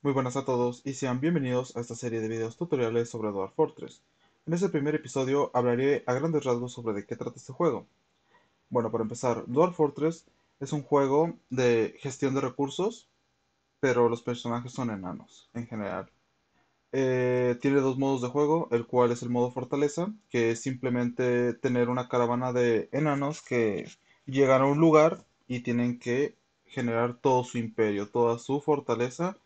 Muy buenas a todos y sean bienvenidos a esta serie de videos tutoriales sobre Dwarf Fortress. En este primer episodio hablaré a grandes rasgos sobre de qué trata este juego. Bueno, para empezar, Dwarf Fortress es un juego de gestión de recursos, pero los personajes son enanos en general. Eh, tiene dos modos de juego, el cual es el modo fortaleza, que es simplemente tener una caravana de enanos que llegan a un lugar y tienen que generar todo su imperio, toda su fortaleza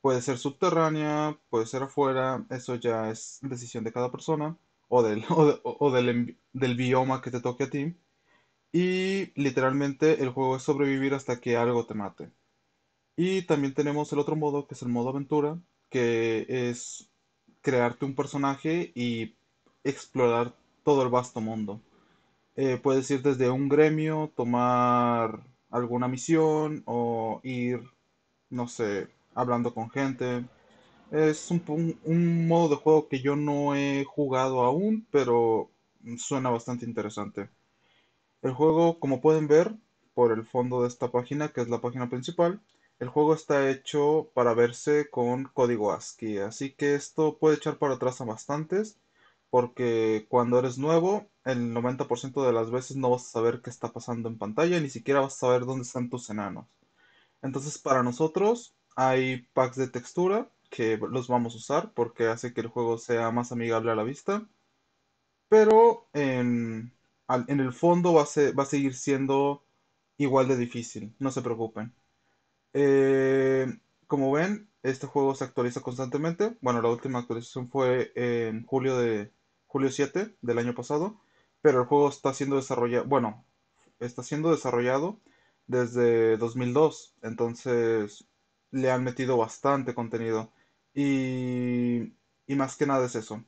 Puede ser subterránea, puede ser afuera, eso ya es decisión de cada persona o del, del, bioma que te toque a ti. Y literalmente el juego es sobrevivir hasta que algo te mate. Y también tenemos el otro modo, que es el modo aventura, que es crearte un personaje y explorar todo el vasto mundo. Eh, puedes ir desde un gremio, tomar alguna misión o ir, no sé, hablando con gente. Es un, modo de juego que yo no he jugado aún, pero suena bastante interesante. El juego, como pueden ver por el fondo de esta página, que es la página principal, el juego está hecho para verse con código ASCII, así que esto puede echar para atrás a bastantes, porque cuando eres nuevo, el 90% de las veces no vas a saber qué está pasando en pantalla, ni siquiera vas a saber dónde están tus enanos. Entonces, para nosotros, hay packs de textura que los vamos a usar porque hace que el juego sea más amigable a la vista. Pero en, el fondo va a, seguir siendo igual de difícil, no se preocupen. Eh, como ven, este juego se actualiza constantemente. Bueno, la última actualización fue en julio de julio 7 del año pasado, pero el juego está siendo desarrollado, bueno, está siendo desarrollado desde 2002, entonces le han metido bastante contenido. Y, y más que nada es eso.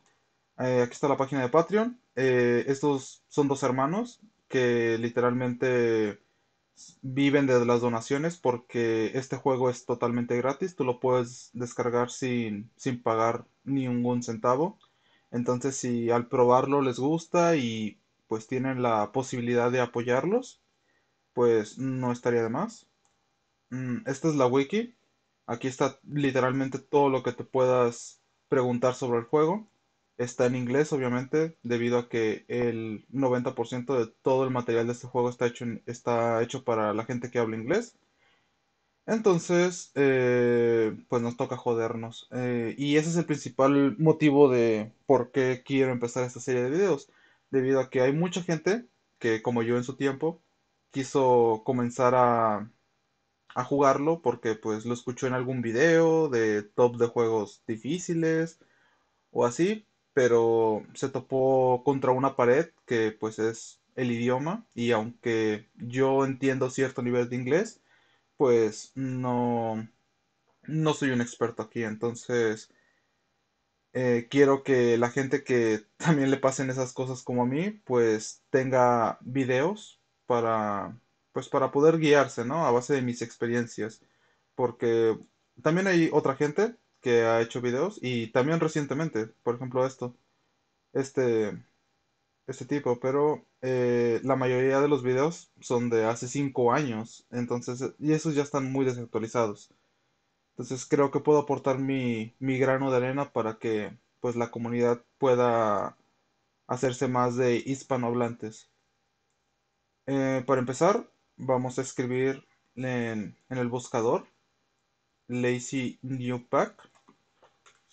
Eh, aquí está la página de Patreon. Eh, estos son dos hermanos que literalmente viven de las donaciones porque este juego es totalmente gratis. Tú lo puedes descargar sin, sin pagar ningún centavo. Entonces si al probarlo les gusta y pues tienen la posibilidad de apoyarlos, pues no estaría de más. Mm, esta es la wiki. Aquí está literalmente todo lo que te puedas preguntar sobre el juego. Está en inglés, obviamente, debido a que el 90% de todo el material de este juego está hecho, está hecho para la gente que habla inglés. Entonces, eh, pues nos toca jodernos. Eh, y ese es el principal motivo de por qué quiero empezar esta serie de videos. Debido a que hay mucha gente que, como yo en su tiempo, quiso comenzar a a jugarlo porque pues lo escuchó en algún video de top de juegos difíciles o así, pero se topó contra una pared que pues es el idioma y aunque yo entiendo cierto nivel de inglés, pues no, no soy un experto aquí, entonces eh, quiero que la gente que también le pasen esas cosas como a mí, pues tenga videos para pues para poder guiarse, ¿no? A base de mis experiencias. Porque también hay otra gente que ha hecho videos y también recientemente, por ejemplo esto, este, este tipo, pero eh, la mayoría de los videos son de hace cinco años, entonces, eh, y esos ya están muy desactualizados. Entonces creo que puedo aportar mi, mi grano de arena para que pues la comunidad pueda hacerse más de hispanohablantes. Eh, para empezar, vamos a escribir en, el buscador lazy new pack.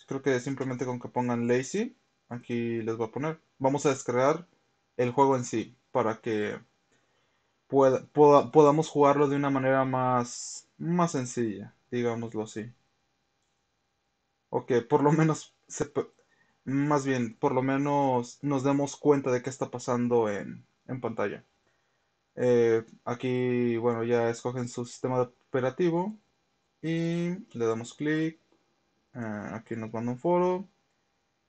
Creo que simplemente con que pongan lazy, aquí les voy a poner. Vamos a descargar el juego en sí para que podamos jugarlo de una manera más, más sencilla, digámoslo así. Ok, por lo menos, más bien, por lo menos nos demos cuenta de qué está pasando en pantalla. Eh, aquí, bueno, ya escogen su sistema operativo y le damos clic. Ah, aquí nos manda un foro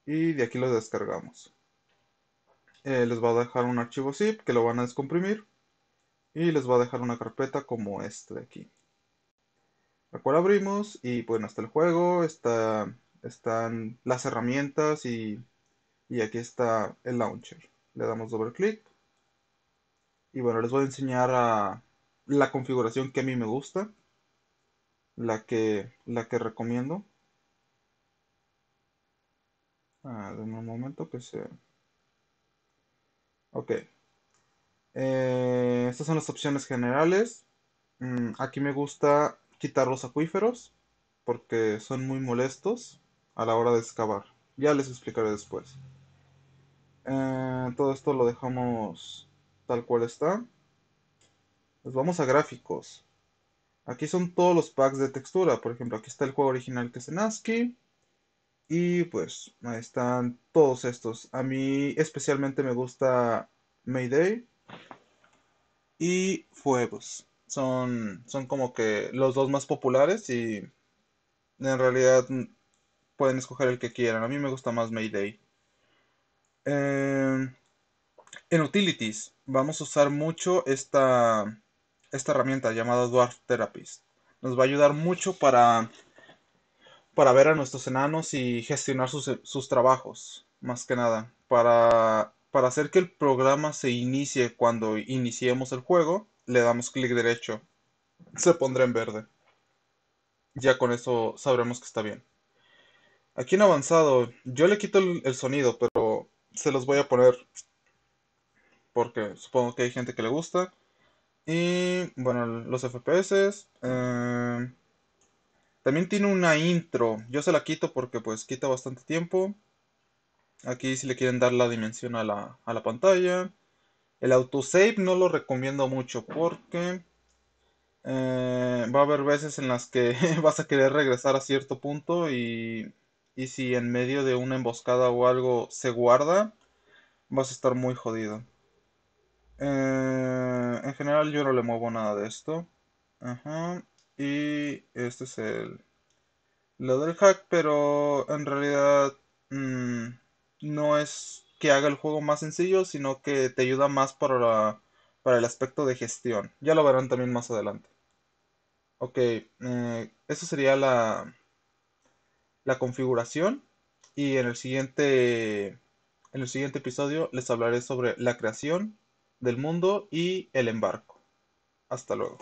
y de aquí lo descargamos. Eh, les va a dejar un archivo zip que lo van a descomprimir y les va a dejar una carpeta como este de aquí. La cual abrimos y bueno, está el juego, está, están las herramientas y, y aquí está el launcher. Le damos doble clic y bueno, les voy a enseñar la configuración que a mí me gusta. La que, la que recomiendo. Ah, de un momento que se... Ok. Eh, estas son las opciones generales. Mm, aquí me gusta quitar los acuíferos porque son muy molestos a la hora de excavar. Ya les explicaré después. Eh, todo esto lo dejamos tal cual está. Pues vamos a gráficos. Aquí son todos los packs de textura. Por ejemplo, aquí está el juego original que es en Y pues ahí están todos estos. A mí especialmente me gusta Mayday. Y Fuegos. Son, son como que los dos más populares y en realidad pueden escoger el que quieran. A mí me gusta más Mayday. Eh, en Utilities vamos a usar mucho esta, esta herramienta llamada Dwarf Therapist. Nos va a ayudar mucho para, para ver a nuestros enanos y gestionar sus, trabajos, más que nada. Para, para, hacer que el programa se inicie cuando iniciemos el juego, le damos clic derecho. Se pondrá en verde. Ya con eso sabremos que está bien. Aquí en avanzado, yo le quito el sonido, pero se los voy a poner porque supongo que hay gente que le gusta. Y bueno, los FPS. Eh, también tiene una intro. Yo se la quito porque pues quita bastante tiempo. Aquí si le quieren dar la dimensión a la, pantalla. El autosave no lo recomiendo mucho porque eh, va a haber veces en las que vas a querer regresar a cierto punto y, y si en medio de una emboscada o algo se guarda, vas a estar muy jodido. Eh, en general yo no le muevo nada de esto. Ajá. Y este es el... Lo del hack, pero en realidad mm, no es que haga el juego más sencillo, sino que te ayuda más para, para el aspecto de gestión. Ya lo verán también más adelante. Ok, eh, eso sería la, la configuración. Y en el siguiente, en el siguiente episodio les hablaré sobre la creación del mundo y el embarco. Hasta luego.